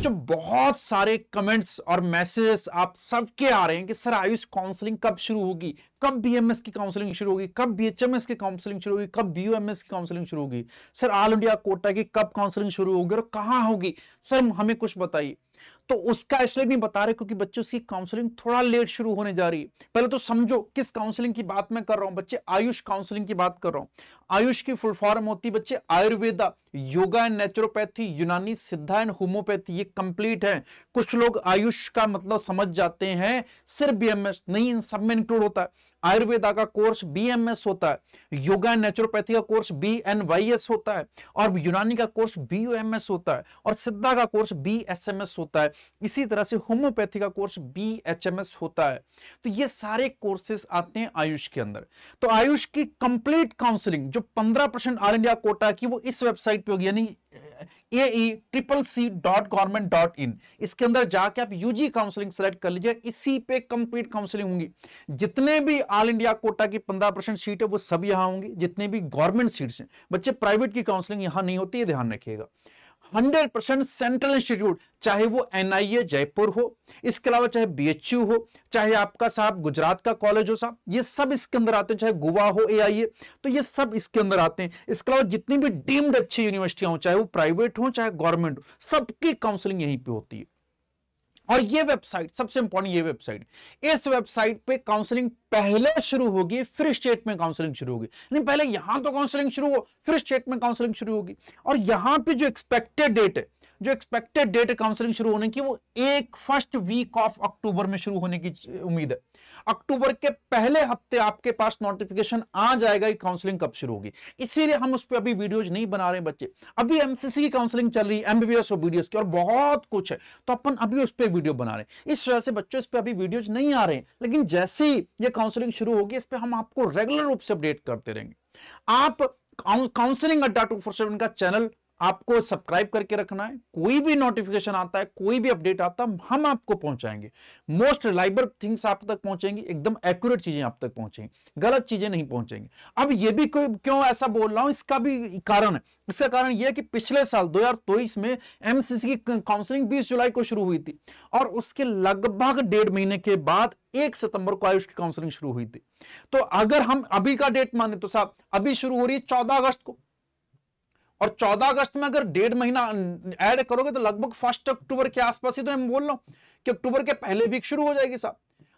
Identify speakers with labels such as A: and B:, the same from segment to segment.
A: बच्चों बहुत सारे कमेंट्स और मैसेजेस आप सबके आ रहे हैं कि सर आयुष काउंसलिंग कब शुरू होगी कब बीएमएस की काउंसलिंग शुरू होगी कब बीएचएमएस की काउंसलिंग शुरू होगी कब बीयूएमएस की काउंसलिंग शुरू होगी सर ऑल इंडिया कोटा की कब काउंसलिंग शुरू होगी और कहाँ होगी सर हमें कुछ बताइए तो उसका इसलिए नहीं बता रहे क्योंकि बच्चों की काउंसलिंग थोड़ा लेट शुरू होने जा रही है पहले तो समझो किस काउंसलिंग की बात मैं कर रहा हूं बच्चे आयुष काउंसलिंग की बात कर रहा हूं आयुष की फुल फॉर्म होती है बच्चे आयुर्वेदा योगा एंड नेचुरोपैथी यूनानी सिद्धा एंड होम्योपैथी ये कंप्लीट है कुछ लोग आयुष का मतलब समझ जाते हैं सिर्फ बीएमएस नहीं इन सब में इंक्लूड होता है आयुर्वेदा का कोर्स बीएमएस होता है योगा एंड नेचुरोपैथी का course B N Y S होता है और यूनानी का कोर्स बी एम एस होता है और सिद्धा का course B S M S होता है इसी तरह से होम्योपैथी का course B H M S होता है तो ये सारे कोर्सेस आते हैं आयुष के अंदर तो आयुष की कंप्लीट काउंसलिंग जो जो 15 परसेंट ऑल इंडिया कोटा की वो इस वेबसाइट पे होगी यानी A triple C dot government dot in इसके अंदर जाके आप यूजी काउंसलिंग सेलेक्ट कर लीजिए इसी पे कंप्लीट काउंसलिंग होंगी जितने भी ऑल इंडिया कोटा की पंद्रह परसेंट सीट है वो सब यहाँ होंगी जितने भी गवर्नमेंट सीट्स हैं बच्चे प्राइवेट की काउंसलिंग यहाँ नहीं होती है ध्यान रखिएगा 100 परसेंट सेंट्रल इंस्टीट्यूट चाहे वो एनआईए जयपुर हो इसके अलावा चाहे बीएचयू हो चाहे आपका साहब गुजरात का कॉलेज हो साहब ये सब इसके अंदर आते हैं चाहे गोवा हो एआईए तो ये सब इसके अंदर आते हैं इसके अलावा जितनी भी डीम्ड अच्छी यूनिवर्सिटियां हो चाहे वो प्राइवेट हो चाहे गवर्नमेंट हो सबकी काउंसलिंग यहीं पर होती है और ये वेबसाइट सबसे इंपॉर्टेंट ये वेबसाइट इस वेबसाइट पे काउंसलिंग पहले शुरू होगी फिर स्टेट में काउंसलिंग शुरू होगी नहीं पहले यहां तो काउंसलिंग शुरू हो फिर स्टेट में काउंसलिंग शुरू होगी और यहां पे जो एक्सपेक्टेड डेट है जो एक्सपेक्टेड डेट काउंसलिंग शुरू होने की वो एक फर्स्ट वीक ऑफ अक्टूबर में शुरू होने की उम्मीद है अक्टूबर के पहले हफ्ते आपके पास नोटिफिकेशन आ जाएगा कि काउंसलिंग कब शुरू होगी इसीलिए हम उस पर अभी वीडियोज नहीं बना रहे बच्चे अभी एमसीसी की काउंसलिंग चल रही है एमबीबीएस और बीडीएस की और बहुत कुछ है तो अपन अभी उस पर वीडियो बना रहे हैं इस वजह से बच्चों इस पर अभी वीडियोज नहीं आ रहे लेकिन जैसे ही ये काउंसलिंग शुरू होगी इस पर हम आपको रेगुलर रूप से अपडेट करते रहेंगे आप counselling Adda two four seven का चैनल आपको सब्सक्राइब करके रखना है कोई भी नोटिफिकेशन आता है कोई भी अपडेट आता है हम आपको पहुंचाएंगे मोस्ट लाइबर थिंग्स आप तक पहुंचेंगे एकदम एक्यूरेट चीजें आप तक पहुंचेंगी गलत चीजें नहीं पहुंचेंगे अब ये भी कोई क्यों ऐसा बोल रहा हूं इसका भी कारण है इसका कारण यह है कि पिछले साल 2023 में एमसीसी की काउंसिलिंग बीस जुलाई को शुरू हुई थी और उसके लगभग डेढ़ महीने के बाद एक सितंबर को आयुष की काउंसिलिंग शुरू हुई थी तो अगर हम अभी का डेट माने तो साहब अभी शुरू हो रही है चौदह अगस्त को और 14 अगस्त में अगर डेढ़ महीना ऐड करोगे तो लगभग फर्स्ट अक्टूबर के आसपास ही तो मैं बोल रहा हूँ कि अक्टूबर के पहले वीक शुरू हो जाएगी साहब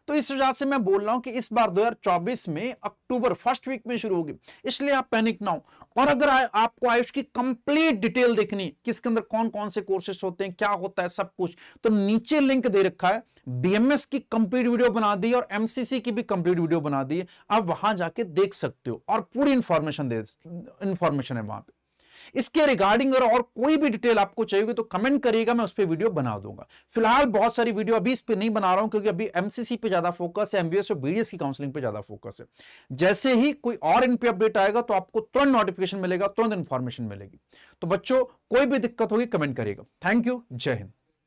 A: तो इस वजह से मैं बोल रहा हूं कि इस बार 2024 में अक्टूबर फर्स्ट वीक में शुरू होगी इसलिए आप पैनिक ना हो और अगर आ, आपको आयुष की कंप्लीट डिटेल देखनी किसके अंदर कौन कौन से कोर्सेस होते हैं क्या होता है सब कुछ तो नीचे लिंक दे रखा है बीएमएस की कंप्लीट वीडियो बना दी और एमसीसी की भी कंप्लीट वीडियो बना दी आप वहां जाके देख सकते हो और पूरी इंफॉर्मेशन दे इंफॉर्मेशन है वहां पर इसके रिगार्डिंग अगर और कोई भी डिटेल आपको चाहिए तो कमेंट करिएगा मैं उस पर वीडियो बना दूंगा फिलहाल बहुत सारी वीडियो अभी इस पर नहीं बना रहा हूं क्योंकि अभी एमसीसी पे ज्यादा फोकस है एमबीएस और बीडीएस की काउंसलिंग पे ज्यादा फोकस है जैसे ही कोई और इन पे अपडेट आएगा तो आपको तुरंत नोटिफिकेशन मिलेगा तुरंत इन्फॉर्मेशन मिलेगी तो बच्चों कोई भी दिक्कत होगी कमेंट करिएगा थैंक यू जय हिंद